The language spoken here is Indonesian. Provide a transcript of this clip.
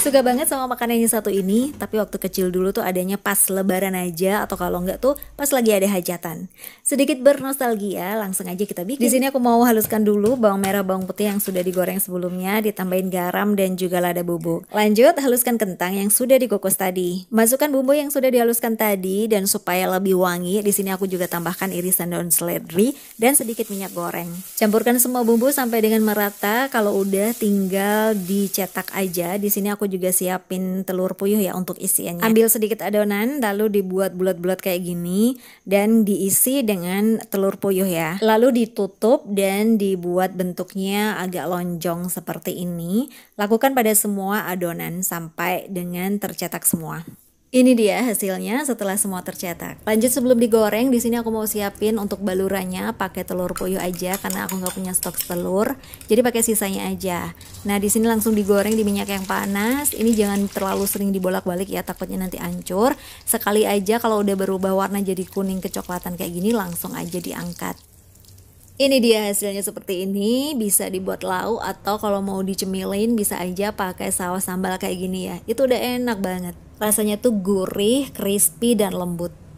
Suka banget sama makanannya satu ini, tapi waktu kecil dulu tuh adanya pas lebaran aja atau kalau enggak tuh pas lagi ada hajatan. Sedikit bernostalgia, langsung aja kita bikin. Di sini aku mau haluskan dulu bawang merah, bawang putih yang sudah digoreng sebelumnya, ditambahin garam dan juga lada bubuk. Lanjut, haluskan kentang yang sudah dikukus tadi. Masukkan bumbu yang sudah dihaluskan tadi dan supaya lebih wangi, di sini aku juga tambahkan irisan daun seledri dan sedikit minyak goreng. Campurkan semua bumbu sampai dengan merata. Kalau udah tinggal dicetak aja. Di sini aku juga siapin telur puyuh ya untuk isiannya. Ambil sedikit adonan lalu dibuat bulat-bulat kayak gini dan diisi dengan telur puyuh ya. Lalu ditutup dan dibuat bentuknya agak lonjong seperti ini. Lakukan pada semua adonan sampai dengan tercetak semua. Ini dia hasilnya setelah semua tercetak. Lanjut sebelum digoreng, di sini aku mau siapin untuk balurannya pakai telur puyuh aja karena aku nggak punya stok telur. Jadi pakai sisanya aja. Nah, di sini langsung digoreng di minyak yang panas. Ini jangan terlalu sering dibolak-balik ya, takutnya nanti hancur. Sekali aja kalau udah berubah warna jadi kuning kecoklatan kayak gini langsung aja diangkat. Ini dia hasilnya seperti ini, bisa dibuat lauk atau kalau mau dicemilin bisa aja pakai sawah sambal kayak gini ya. Itu udah enak banget. Rasanya tuh gurih, crispy dan lembut.